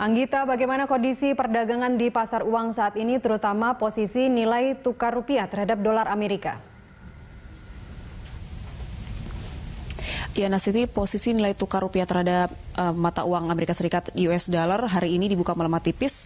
Anggita, bagaimana kondisi perdagangan di pasar uang saat ini, terutama posisi nilai tukar rupiah terhadap dolar Amerika? Ya, Nasiti, posisi nilai tukar rupiah terhadap uh, mata uang Amerika Serikat US dollar hari ini dibuka melemah tipis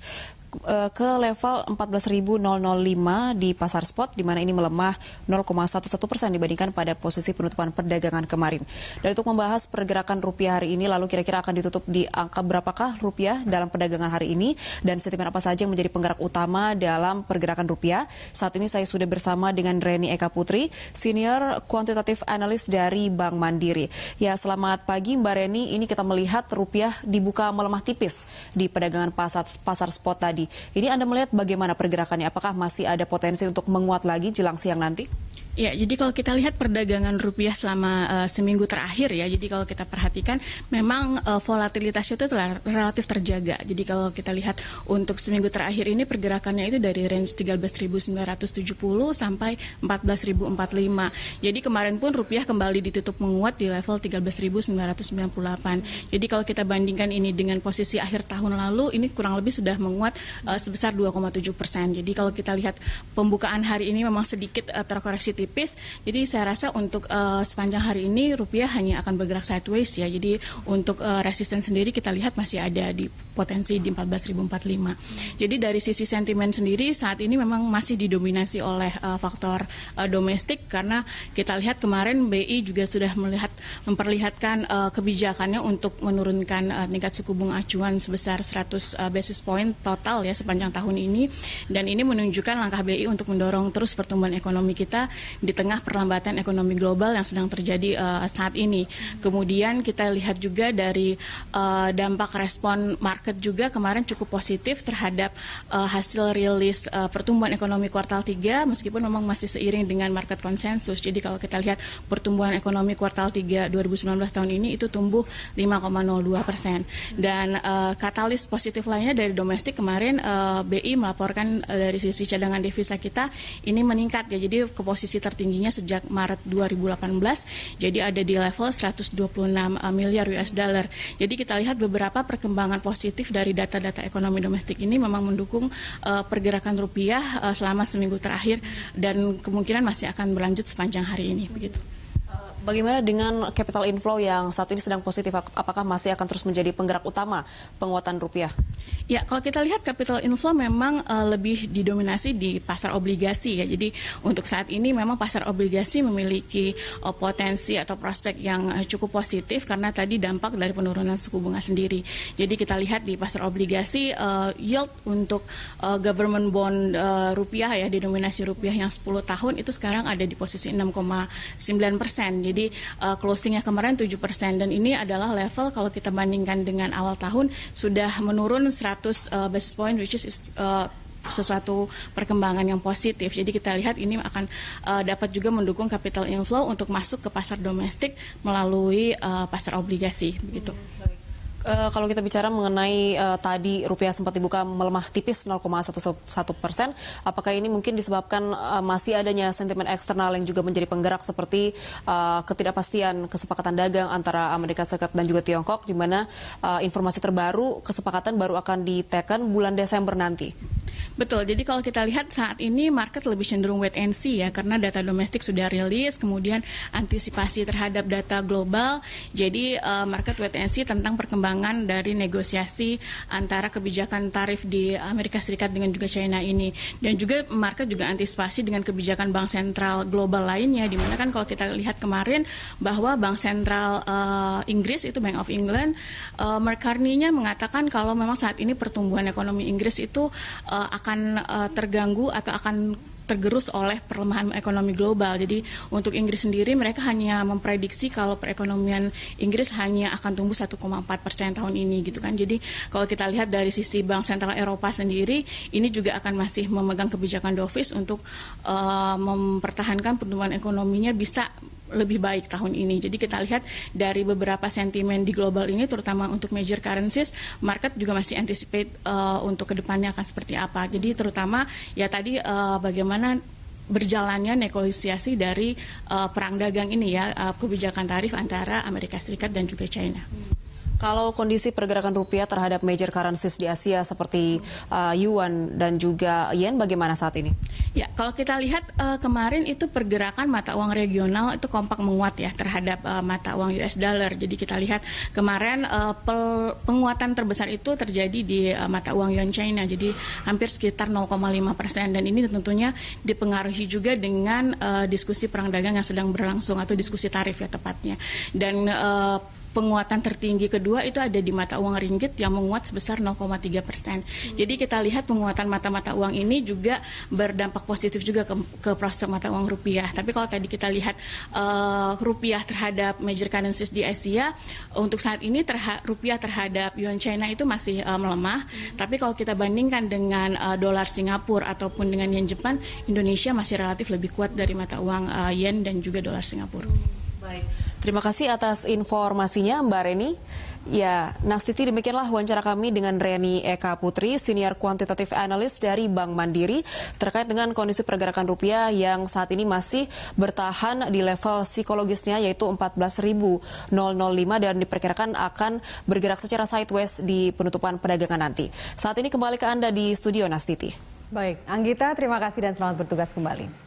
Eh, ke level 14.005 di pasar spot di mana ini melemah 0,11 persen dibandingkan pada posisi penutupan perdagangan kemarin. Dan untuk membahas pergerakan rupiah hari ini lalu kira-kira akan ditutup di angka berapakah rupiah dalam perdagangan hari ini dan sentimen apa saja yang menjadi penggerak utama dalam pergerakan rupiah. Saat ini saya sudah bersama dengan Reni Eka Putri, Senior Quantitative Analyst dari Bank Mandiri. Ya, selamat pagi Mbak Reni. Ini kita melihat rupiah dibuka melemah tipis di perdagangan pasar pasar spot tadi. Ini Anda melihat bagaimana pergerakannya? Apakah masih ada potensi untuk menguat lagi jelang siang nanti? Ya, jadi kalau kita lihat perdagangan rupiah selama uh, seminggu terakhir ya, jadi kalau kita perhatikan memang uh, volatilitasnya itu telah relatif terjaga. Jadi kalau kita lihat untuk seminggu terakhir ini pergerakannya itu dari range 13.970 sampai 14.045. Jadi kemarin pun rupiah kembali ditutup menguat di level 13.998. Jadi kalau kita bandingkan ini dengan posisi akhir tahun lalu, ini kurang lebih sudah menguat uh, sebesar 2,7 persen. Jadi kalau kita lihat pembukaan hari ini memang sedikit uh, terkoreksi tipis. Jadi saya rasa untuk uh, sepanjang hari ini rupiah hanya akan bergerak sideways ya. Jadi untuk uh, resisten sendiri kita lihat masih ada di potensi di 14.045. Jadi dari sisi sentimen sendiri saat ini memang masih didominasi oleh uh, faktor uh, domestik karena kita lihat kemarin BI juga sudah melihat memperlihatkan uh, kebijakannya untuk menurunkan uh, tingkat suku bunga acuan sebesar 100 uh, basis point total ya sepanjang tahun ini dan ini menunjukkan langkah BI untuk mendorong terus pertumbuhan ekonomi kita di tengah perlambatan ekonomi global yang sedang terjadi uh, saat ini. Kemudian kita lihat juga dari uh, dampak respon market juga kemarin cukup positif terhadap uh, hasil rilis uh, pertumbuhan ekonomi kuartal 3 meskipun memang masih seiring dengan market konsensus. Jadi kalau kita lihat pertumbuhan ekonomi kuartal 3 2019 tahun ini itu tumbuh 5,02 persen. Dan uh, katalis positif lainnya dari domestik kemarin uh, BI melaporkan uh, dari sisi cadangan devisa kita ini meningkat ya. Jadi ke posisi tertingginya sejak Maret 2018 jadi ada di level 126 eh, miliar US dollar. Jadi kita lihat beberapa perkembangan positif dari data-data ekonomi domestik ini memang mendukung uh, pergerakan rupiah uh, selama seminggu terakhir dan kemungkinan masih akan berlanjut sepanjang hari ini begitu. Bagaimana dengan capital inflow yang saat ini sedang positif? Apakah masih akan terus menjadi penggerak utama penguatan rupiah? Ya, kalau kita lihat capital inflow memang uh, lebih didominasi di pasar obligasi ya. Jadi untuk saat ini memang pasar obligasi memiliki uh, potensi atau prospek yang uh, cukup positif karena tadi dampak dari penurunan suku bunga sendiri. Jadi kita lihat di pasar obligasi uh, yield untuk uh, government bond uh, rupiah ya, denominasi rupiah yang 10 tahun itu sekarang ada di posisi 6,9 persen. Jadi uh, closingnya kemarin 7% dan ini adalah level kalau kita bandingkan dengan awal tahun sudah menurun 100 uh, eh, basis point which is uh, sesuatu perkembangan yang positif. Jadi kita lihat ini akan uh, dapat juga mendukung capital inflow untuk masuk ke pasar domestik melalui uh, pasar obligasi begitu. Hmm, Eh, kalau kita bicara mengenai uh, tadi rupiah sempat dibuka melemah tipis 0,11 persen, apakah ini mungkin disebabkan uh, masih adanya sentimen eksternal yang juga menjadi penggerak seperti uh, ketidakpastian kesepakatan dagang antara Amerika Serikat dan juga Tiongkok, di mana uh, informasi terbaru kesepakatan baru akan diteken bulan Desember nanti? Betul, jadi kalau kita lihat saat ini market lebih cenderung wait and see ya, karena data domestik sudah rilis, kemudian antisipasi terhadap data global, jadi uh, market wait and see tentang perkembangan dari negosiasi antara kebijakan tarif di Amerika Serikat dengan juga China ini. Dan juga market juga antisipasi dengan kebijakan bank sentral global lainnya, dimana kan kalau kita lihat kemarin bahwa bank sentral uh, Inggris itu Bank of England, uh, McCartney-nya mengatakan kalau memang saat ini pertumbuhan ekonomi Inggris itu uh, akan uh, terganggu atau akan tergerus oleh perlemahan ekonomi global. Jadi untuk Inggris sendiri mereka hanya memprediksi kalau perekonomian Inggris hanya akan tumbuh 1,4 persen tahun ini gitu kan. Jadi kalau kita lihat dari sisi Bank Sentral Eropa sendiri ini juga akan masih memegang kebijakan dovish untuk uh, mempertahankan pertumbuhan ekonominya bisa lebih baik tahun ini. Jadi kita lihat dari beberapa sentimen di global ini, terutama untuk major currencies, market juga masih anticipate uh, untuk kedepannya akan seperti apa. Jadi terutama ya tadi uh, bagaimana berjalannya negosiasi dari uh, perang dagang ini ya uh, kebijakan tarif antara Amerika Serikat dan juga China. Hmm. Kalau kondisi pergerakan rupiah terhadap major currencies di Asia seperti uh, yuan dan juga yen bagaimana saat ini? Ya, kalau kita lihat uh, kemarin itu pergerakan mata uang regional itu kompak menguat ya terhadap uh, mata uang US dollar. Jadi kita lihat kemarin uh, penguatan terbesar itu terjadi di uh, mata uang yuan China. Jadi hampir sekitar 0,5 persen dan ini tentunya dipengaruhi juga dengan uh, diskusi perang dagang yang sedang berlangsung atau diskusi tarif ya tepatnya. Dan uh, penguatan tertinggi kedua itu ada di mata uang ringgit yang menguat sebesar 0,3 persen. Hmm. Jadi kita lihat penguatan mata-mata uang ini juga berdampak positif juga ke, ke prospek mata uang rupiah. Tapi kalau tadi kita lihat uh, rupiah terhadap major currencies di Asia, untuk saat ini terha rupiah terhadap yuan China itu masih uh, melemah. Hmm. Tapi kalau kita bandingkan dengan uh, dolar Singapura ataupun dengan yen Jepang, Indonesia masih relatif lebih kuat dari mata uang uh, yen dan juga dolar Singapura. Hmm. Baik, terima kasih atas informasinya Mbak Reni. Ya, Nastiti demikianlah wawancara kami dengan Reni Eka Putri, Senior kuantitatif analis dari Bank Mandiri terkait dengan kondisi pergerakan rupiah yang saat ini masih bertahan di level psikologisnya yaitu 14.005 dan diperkirakan akan bergerak secara sideways di penutupan perdagangan nanti. Saat ini kembali ke Anda di studio Nastiti. Baik, Anggita terima kasih dan selamat bertugas kembali.